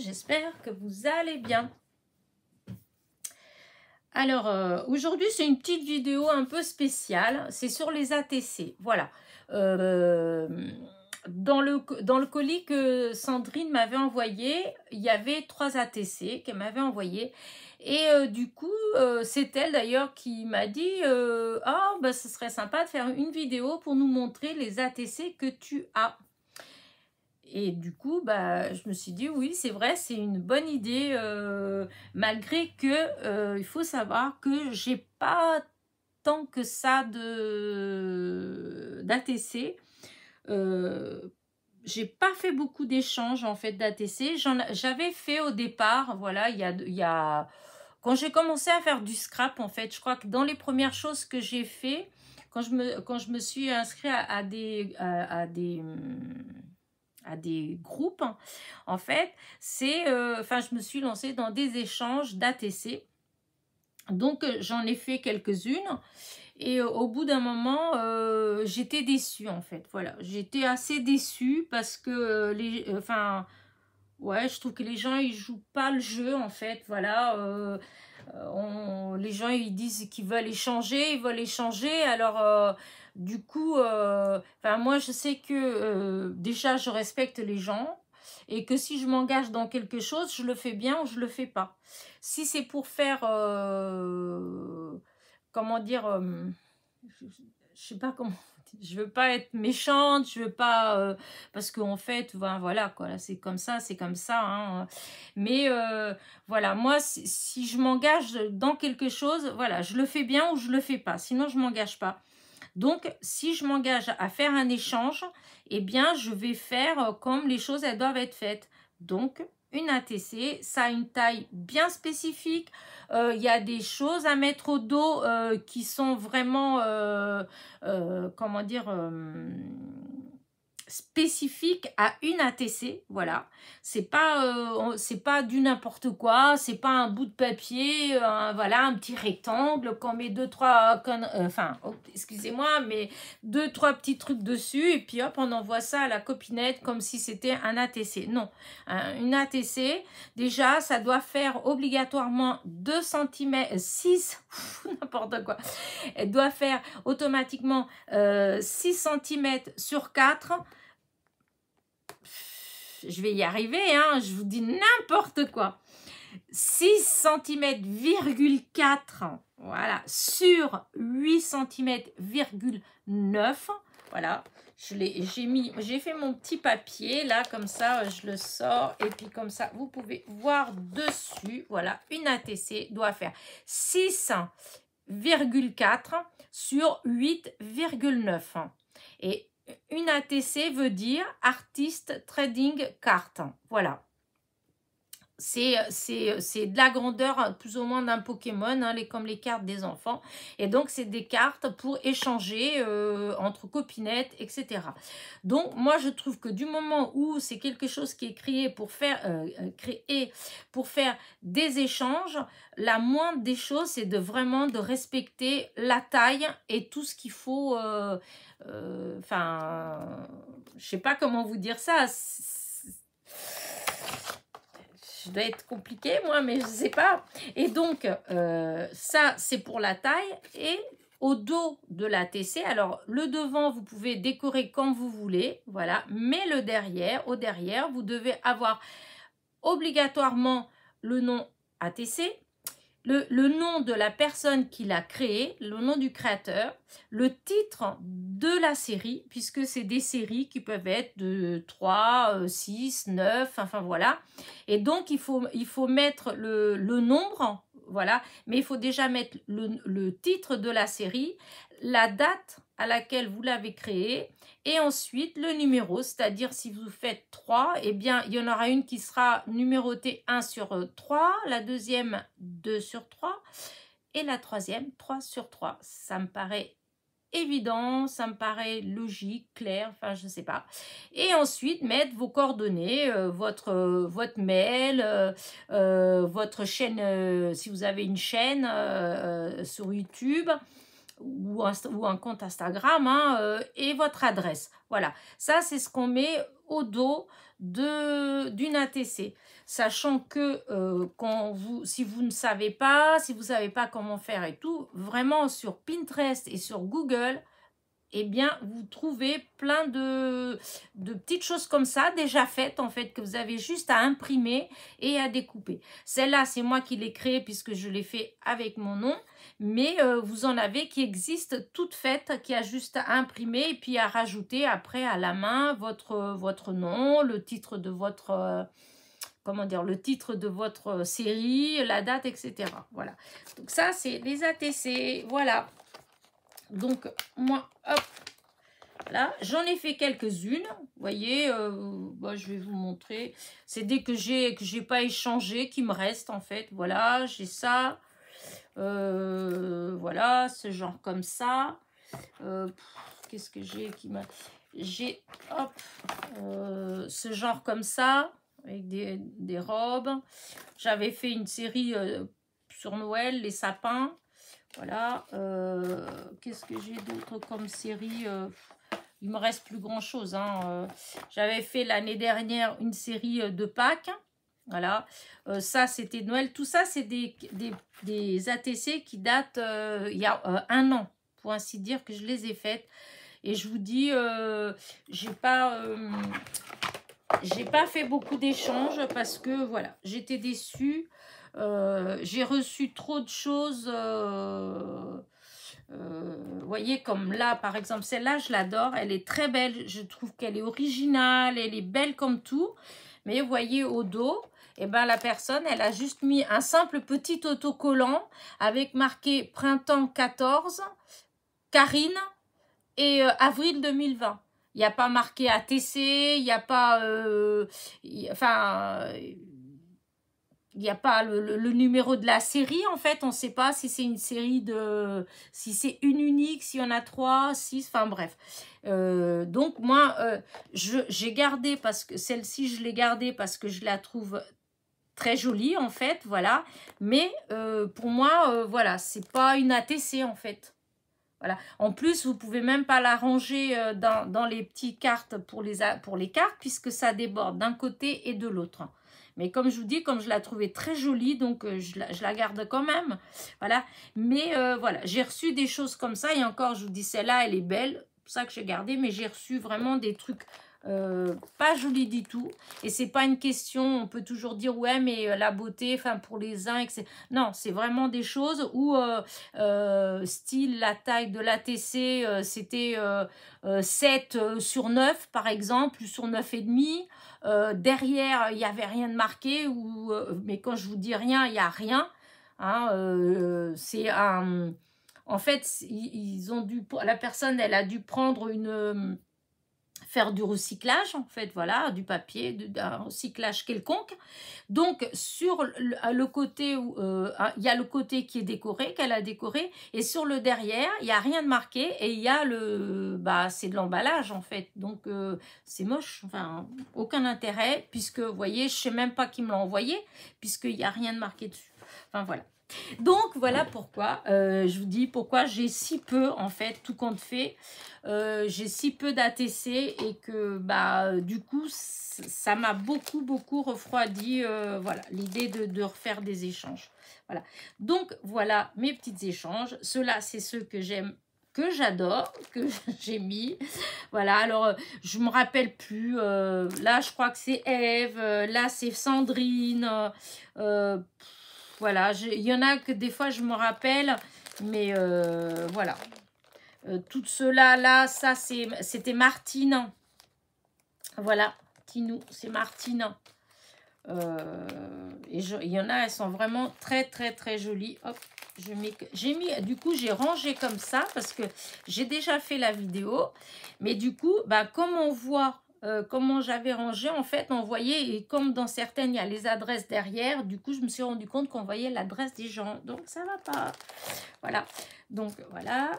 j'espère que vous allez bien. Alors euh, aujourd'hui c'est une petite vidéo un peu spéciale, c'est sur les ATC, voilà. Euh, dans, le, dans le colis que Sandrine m'avait envoyé, il y avait trois ATC qu'elle m'avait envoyé. Et euh, du coup, c'est elle d'ailleurs qui m'a dit Ah, oh, ce serait sympa de faire une vidéo pour nous montrer les ATC que tu as ». Et du coup, bah, je me suis dit, oui, c'est vrai, c'est une bonne idée, euh, malgré que euh, il faut savoir que j'ai pas tant que ça d'ATC. Euh, j'ai pas fait beaucoup d'échanges en fait d'ATC. J'avais fait au départ, voilà, il y a, y quand j'ai commencé à faire du scrap en fait, je crois que dans les premières choses que j'ai fait, quand je me quand je me suis inscrite à des hum, des groupes, hein. en fait, c'est, euh, enfin, je me suis lancée dans des échanges d'ATC. Donc, euh, j'en ai fait quelques-unes. Et euh, au bout d'un moment, j'étais déçue, en fait. Voilà, j'étais assez déçue parce que, les, enfin, ouais, je trouve que les gens, ils jouent pas le jeu, en fait. Voilà, les gens, ils disent qu'ils veulent échanger, ils veulent échanger. Alors, du coup, euh, moi, je sais que euh, déjà, je respecte les gens et que si je m'engage dans quelque chose, je le fais bien ou je le fais pas. Si c'est pour faire, euh, comment dire, je, ne sais pas comment, je veux pas être méchante, je veux pas, parce qu'en fait, ben, voilà quoi, c'est comme ça, c'est comme ça. Hein, Mais voilà, moi, si, si je m'engage dans quelque chose, voilà, je le fais bien ou je le fais pas. Sinon, je m'engage pas. Donc, si je m'engage à faire un échange, eh bien, je vais faire euh, comme les choses, elles doivent être faites. Donc, une ATC, ça a une taille bien spécifique. Euh, il y a des choses à mettre au dos euh, qui sont vraiment, comment dire spécifique à une ATC, voilà. C'est pas, euh, c'est pas du n'importe quoi, c'est pas un bout de papier, un, voilà, un petit rectangle qu'on met deux trois, euh, enfin, oh, excusez-moi, mais deux trois petits trucs dessus et puis hop, on envoie ça à la copinette comme si c'était un ATC. Non, une ATC, déjà, ça doit faire obligatoirement 2 cm, 6, n'importe quoi. Elle doit faire automatiquement 6 euh, cm sur 4 je vais y arriver, hein, je vous dis n'importe quoi. 6 cm,4 voilà, sur 8 cm,9 voilà, Je j'ai mis, j'ai fait mon petit papier là comme ça, je le sors et puis comme ça vous pouvez voir dessus, voilà, une ATC doit faire 6,4 sur 8,9 et une ATC veut dire Artist Trading Card. Voilà. Euh, euh, c'est de la grandeur euh, plus ou moins d'un Pokémon, hein, les, comme les cartes des enfants. Et donc, c'est des cartes pour échanger entre copinettes, etc. Donc, moi, je trouve que du moment où c'est quelque chose qui est créé pour faire, pour faire des échanges, la moindre des choses, c'est de vraiment de respecter la taille et tout ce qu'il faut... Enfin, je sais pas comment vous dire ça je dois être compliqué, moi, mais je ne sais pas. Et donc, euh, ça, c'est pour la taille. Et au dos de la TC, alors le devant, vous pouvez décorer quand vous voulez, voilà. Mais le derrière, au derrière, vous devez avoir obligatoirement le nom ATC, le, nom de la personne qui l'a créé, le nom du créateur, le titre de la série, puisque c'est des séries qui peuvent être de 3, 6, 9, enfin voilà. Et donc, il faut, il faut mettre le nombre voilà. Mais il faut déjà mettre le, titre de la série, la date à laquelle vous l'avez créé et ensuite le numéro, c'est-à-dire si vous faites 3, eh bien il y en aura une qui sera numérotée 1 sur 3, euh, la deuxième 2 sur 3 et la troisième 3 sur 3. Ça me paraît évident, ça me paraît logique, clair, enfin je ne sais pas. Et ensuite mettre vos coordonnées, euh, euh, votre, mail, euh, votre chaîne, si vous avez une chaîne sur YouTube, ou, un compte Instagram hein, euh, et votre adresse. Voilà, ça c'est ce qu'on met au dos d'une ATC. Sachant que euh, quand vous, si vous ne savez pas, si vous savez pas comment faire et tout, vraiment sur Pinterest et sur Google, eh bien, vous trouvez plein de, de, petites choses comme ça, déjà faites en fait, que vous avez juste à imprimer et à découper. Celle-là, c'est moi qui l'ai créée puisque je l'ai fait avec mon nom, mais euh, vous en avez qui existent toutes faites, qui a juste à imprimer et puis à rajouter après à la main votre, votre nom, le titre de votre... Euh, comment dire, le titre de votre euh, série, la date, etc. Voilà. Donc ça, c'est les ATC. Voilà. Donc, moi, hop, là, j'en ai fait quelques-unes. Vous voyez, euh, bah, je vais vous montrer. C'est dès que j'ai que j'ai pas échangé qui me reste, en fait. Voilà, j'ai ça. Euh, voilà, ce genre comme ça. Euh, qu'est-ce que j'ai qui m'a... J'ai, hop, ce genre comme ça, avec des, des robes. J'avais fait une série sur Noël, les sapins. Voilà. Euh, qu'est-ce que j'ai d'autre comme série euh, Il me reste plus grand-chose. Hein, euh. J'avais fait l'année dernière une série de Pâques. Voilà, ça c'était Noël. Tout ça, c'est des, ATC qui datent il y a un an, pour ainsi dire, que je les ai faites. Et je vous dis, j'ai pas, j'ai pas fait beaucoup d'échanges parce que voilà, j'étais déçue. Euh, j'ai reçu trop de choses. Vous euh, euh, voyez, comme là, par exemple, celle-là, je l'adore. Elle est très belle. Je trouve qu'elle est originale. Elle est belle comme tout. Mais vous voyez, au dos, et eh ben, la personne, elle a juste mis un simple petit autocollant avec marqué « Printemps 14 »,« Karine » et Avril 2020 ». Il n'y a pas marqué ATC, il n'y a pas... enfin il n'y a pas le, numéro de la série, en fait. On ne sait pas si c'est une série de... Si c'est une unique, si en a trois, six, enfin bref. Euh, donc, moi, euh, j'ai gardé parce que... Celle-ci, je l'ai gardée parce que je la trouve très jolie, en fait, voilà. Mais euh, pour moi, voilà, c'est pas une ATC, en fait. Voilà. En plus, vous pouvez même pas la ranger dans, dans les petites cartes pour les, pour les cartes puisque ça déborde d'un côté et de l'autre. Mais comme je vous dis, comme je la trouvais très jolie, donc euh, je la, garde quand même. Voilà. Mais euh, voilà, j'ai reçu des choses comme ça. Et encore, je vous dis, celle-là, elle est belle. C'est pour ça que j'ai gardé. Mais j'ai reçu vraiment des trucs euh, pas joli du tout. Et c'est pas une question, on peut toujours dire, ouais, mais euh, la beauté, enfin, pour les uns, etc. Non, c'est vraiment des choses où, euh, style, la taille de l'ATC, c'était 7 sur 9, par exemple, sur 9,5. Euh, derrière, il n'y avait rien de marqué, ou, mais quand je vous dis rien, il n'y a rien. Hein, c'est un... En fait, ils, ils ont dû... La personne, elle a dû prendre une faire du recyclage, en fait, voilà, du papier, d'un recyclage quelconque. Donc, sur le, côté, où, euh, il y a le côté qui est décoré, qu'elle a décoré, et sur le derrière, il n'y a rien de marqué, et il y a le, bah, c'est de l'emballage, en fait. Donc, euh, c'est moche, enfin, aucun intérêt, puisque, vous voyez, je sais même pas qui me l'a envoyé, puisqu'il n'y a rien de marqué dessus. Enfin, voilà. Donc voilà pourquoi, euh, je vous dis pourquoi j'ai si peu en fait, tout compte fait, euh, j'ai si peu d'ATC et que bah du coup ça m'a beaucoup beaucoup refroidi euh, voilà l'idée de, refaire des échanges. Voilà. Donc voilà mes petits échanges. Ceux-là c'est ceux que j'aime que j'adore, que j'ai mis. Voilà, alors je me rappelle plus. là, je crois que c'est Eve. Là, c'est Sandrine. Voilà, il y en a que des fois je me rappelle, mais euh, voilà. Euh, tout cela là, ça c'était Martine. Voilà, Tinou, c'est Martine. Euh, et il y en a, elles sont vraiment très très très jolies. Hop, j'ai mis, du coup, j'ai rangé comme ça parce que j'ai déjà fait la vidéo. Mais du coup, bah, comme on voit euh, comment j'avais rangé, en fait, on voyait, et comme dans certaines, il y a les adresses derrière, du coup, je me suis rendu compte qu'on voyait l'adresse des gens. Donc, ça va pas. Voilà. Donc, voilà.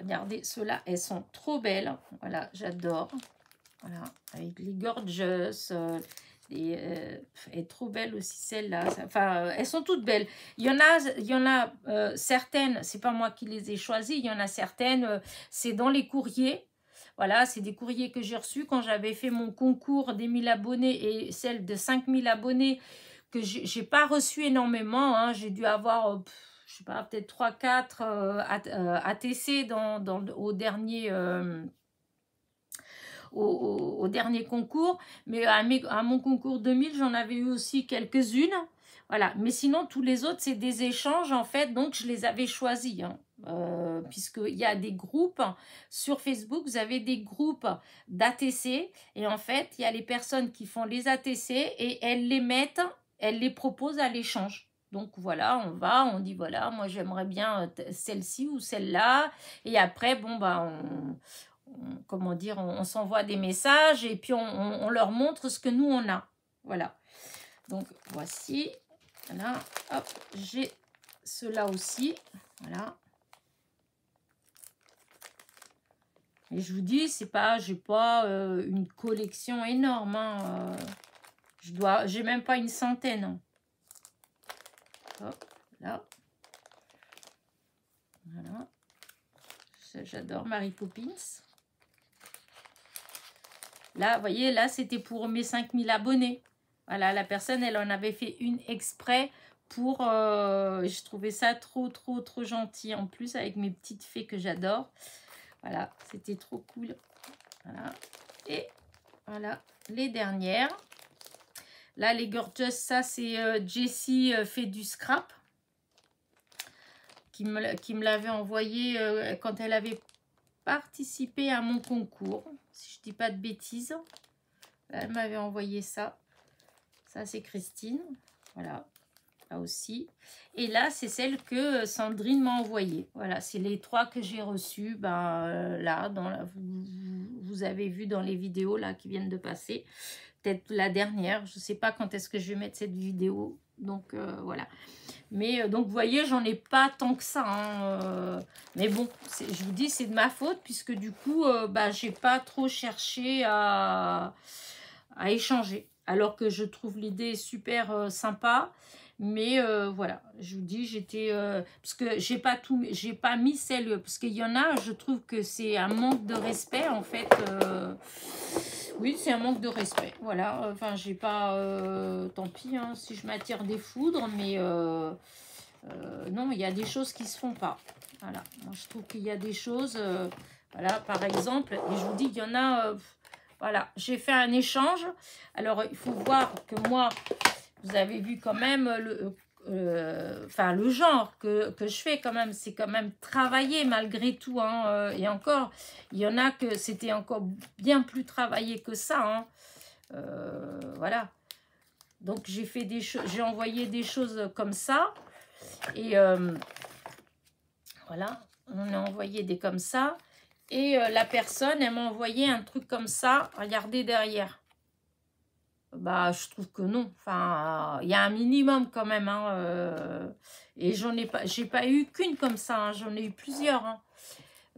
regardez, ceux-là, elles sont trop belles. Voilà, j'adore. Voilà, avec les gorgeous. Euh, euh, et, trop belles aussi celle-là. Enfin, elles sont toutes belles. Il y en a, il y en a certaines, c'est pas moi qui les ai choisies, il y en a certaines, c'est dans les courriers. Voilà, c'est des courriers que j'ai reçus quand j'avais fait mon concours des 1000 abonnés et celle de 5000 abonnés que j'ai pas reçu énormément. Hein. J'ai dû avoir, euh, je sais pas, peut-être 3-4 euh, ATC euh, dans, au dernier... au, dernier concours, mais à mon concours 2000, j'en avais eu aussi quelques-unes. Voilà. Mais sinon, tous les autres, c'est des échanges, en fait. Donc, je les avais choisis. Hein. Euh, puisqu'il y a des groupes sur Facebook, vous avez des groupes d'ATC et en fait, il y a les personnes qui font les ATC et elles les mettent, elles les proposent à l'échange. Donc voilà, on va, on dit voilà, moi j'aimerais bien euh, celle-ci ou celle-là et après, bon, bah, comment dire, on, s'envoie des messages et puis on, on leur montre ce que nous on a. Voilà. Donc voici, voilà, hop, j'ai cela aussi. Voilà. Et je vous dis, c'est pas, j'ai pas euh, une collection énorme. Hein, euh. je dois, j'ai même pas une centaine. Hein. Hop, là. Voilà. J'adore Marie Poppins. Là, vous voyez, là, c'était pour mes 5000 abonnés. Voilà, la personne, elle en avait fait une exprès pour... Euh, je trouvais ça trop, trop, trop gentil. En plus, avec mes petites fées que j'adore. Voilà, c'était trop cool. Voilà. Et voilà, les dernières. Là, les Gorgeous, ça, c'est euh, Jessie euh, fait du scrap. Qui me, me l'avait envoyé quand elle avait participé à mon concours. Si je dis pas de bêtises. elle m'avait envoyé ça. Ça, c'est Christine. Voilà, là aussi. Et là, c'est celle que euh, Sandrine m'a envoyée. Voilà, c'est les trois que j'ai reçues. Ben, euh, là, dans vous, avez vu dans les vidéos là qui viennent de passer. Peut-être la dernière. Je ne sais pas quand est-ce que je vais mettre cette vidéo. Donc, euh, voilà. Mais donc, vous voyez, j'en ai pas tant que ça. Hein, mais bon, je vous dis, c'est de ma faute puisque du coup, je bah, j'ai pas trop cherché à, à échanger alors que je trouve l'idée super euh, sympa. Mais euh, voilà, je vous dis, j'étais... Euh, parce que j'ai pas tout... J'ai pas mis celle... Parce qu'il y en a, je trouve que c'est un manque de respect, en fait. oui, c'est un manque de respect. Voilà, enfin, j'ai pas... tant pis, hein, si je m'attire des foudres, mais... non, il y a des choses qui se font pas. Voilà, je trouve qu'il y a des choses... voilà, par exemple, et je vous dis, il y en a voilà, j'ai fait un échange. Alors, il faut voir que moi, vous avez vu quand même le, euh, enfin, le genre que, je fais quand même. C'est quand même travailler malgré tout. Hein, euh, et encore, il y en a que c'était encore bien plus travaillé que ça. Hein. Euh, voilà. Donc, j'ai fait des j'ai envoyé des choses comme ça. Et voilà, on a envoyé des comme ça. Et euh, la personne, elle m'a envoyé un truc comme ça. Regardez derrière. Bah, je trouve que non. Enfin, il y a un minimum quand même. Hein, euh, et j'en ai pas, j'ai pas eu qu'une comme ça. Hein, j'en ai eu plusieurs. Hein.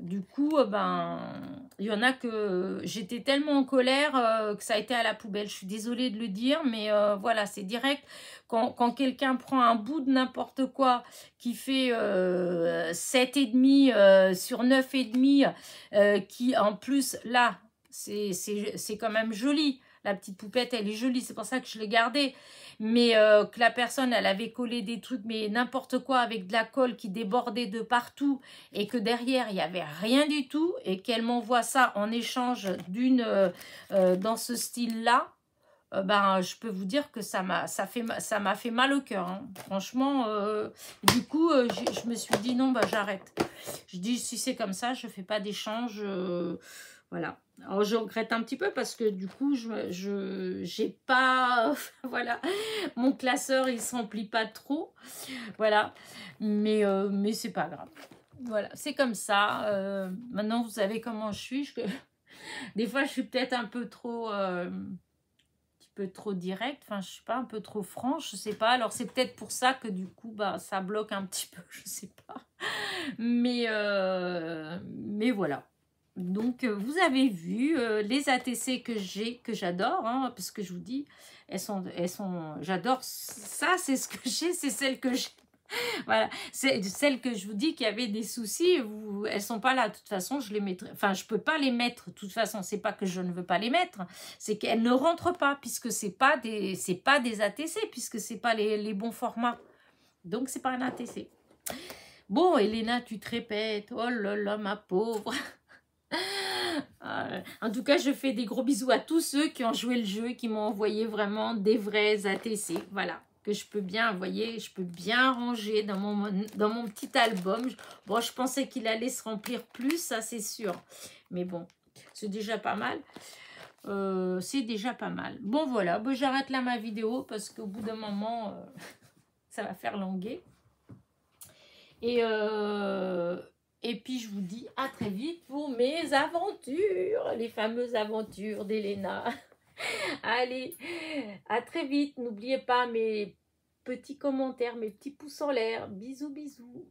Du coup, euh, ben, il y en a que j'étais tellement en colère euh, que ça a été à la poubelle. Je suis désolée de le dire, mais euh, voilà, c'est direct. Quand, quelqu'un prend un bout de n'importe quoi qui fait et 7,5 sur 9,5, qui en plus, là, c'est quand même joli. La petite poupette, elle est jolie, c'est pour ça que je l'ai gardée. Mais euh, que la personne, elle avait collé des trucs, mais n'importe quoi, avec de la colle qui débordait de partout, et que derrière, il n'y avait rien du tout, et qu'elle m'envoie ça en échange d'une euh, euh, dans ce style-là, ben, je peux vous dire que ça m'a fait, fait mal au cœur. Hein. Franchement, du coup, je me suis dit non, ben, j'arrête. Je dis, si c'est comme ça, je ne fais pas d'échange. voilà. Alors, je regrette un petit peu parce que du coup, je j'ai pas... voilà, mon classeur, il s'emplit pas trop. Voilà, mais, euh, mais c'est pas grave. Voilà, c'est comme ça. Euh, maintenant, vous savez comment je suis. Je... Des fois, je suis peut-être un peu trop... Euh, un petit peu trop direct, enfin je suis pas un peu trop franche, je sais pas, alors c'est peut-être pour ça que du coup bah ça bloque un petit peu, je sais pas, mais mais voilà, donc, euh, vous avez vu euh, les ATC que j'ai, que j'adore, hein, parce que je vous dis, elles sont, j'adore ça, c'est ce que j'ai, c'est celle que j'ai. voilà, c'est celle que je vous dis qui avait des soucis, elles elles sont pas là. De toute façon, je les mettrai, enfin, je peux pas les mettre. De toute façon, c'est pas que je ne veux pas les mettre, c'est qu'elles ne rentrent pas puisque c'est pas c'est pas des ATC puisque c'est pas les, bons formats. Donc, c'est pas un ATC. Bon, Elena, tu te répètes. Oh là là, ma pauvre. Euh, en tout cas, je fais des gros bisous à tous ceux qui ont joué le jeu et qui m'ont envoyé vraiment des vrais ATC. Voilà, que je peux bien voyez, je peux bien ranger dans mon, dans mon petit album. Bon, je pensais qu'il allait se remplir plus, ça c'est sûr. Mais bon, c'est déjà pas mal. Euh, c'est déjà pas mal. Bon, voilà, j'arrête là ma vidéo parce qu'au bout d'un moment, euh, ça va faire languer. Et... Euh et puis je vous dis à très vite pour mes aventures, les fameuses aventures d'Elena. Allez, à très vite. N'oubliez pas mes petits commentaires, mes petits pouces en l'air. Bisous, bisous.